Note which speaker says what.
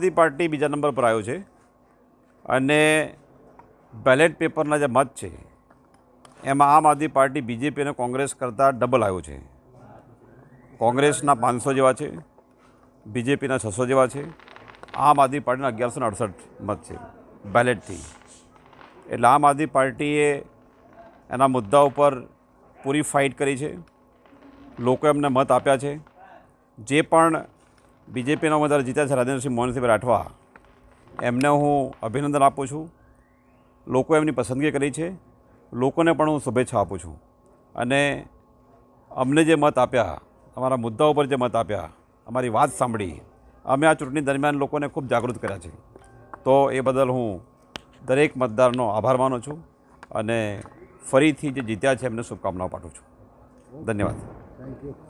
Speaker 1: સમાજવાદી party બીજા number પર આવ્યો છે અને બેલેટ પેપરના જે મત છે એમાં આમ આદમી પાર્ટી બીજેપી અને કોંગ્રેસ કરતાં ડબલ આવ્યો છે કોંગ્રેસના પાંચસો જેવા છે બીજેપીના છસો જેવા છે આમ આદમી પાર્ટીના અગિયારસો અડસઠ મત છે બેલેટથી એટલે આમ આદમી પાર્ટીએ એના મુદ્દા ઉપર પૂરી ફાઇટ કરી છે લોકો એમને મત આપ્યા છે જે પણ બીજેપીના ઉમેદવાર જીત્યા છે રાજેન્દ્રસિંહ મોહનસિંહ રાઠવા એમને હું અભિનંદન આપું છું લોકો એમની પસંદગી કરી છે લોકોને પણ હું શુભેચ્છા આપું છું અને અમને જે મત આપ્યા અમારા મુદ્દાઓ પર જે મત આપ્યા અમારી વાત સાંભળી અમે આ ચૂંટણી દરમિયાન લોકોને ખૂબ જાગૃત કર્યા છે તો એ બદલ હું દરેક મતદારનો આભાર માનું છું અને ફરીથી જે જીત્યા છે એમને શુભકામનાઓ પાઠવું છું ધન્યવાદ થેન્ક
Speaker 2: યુ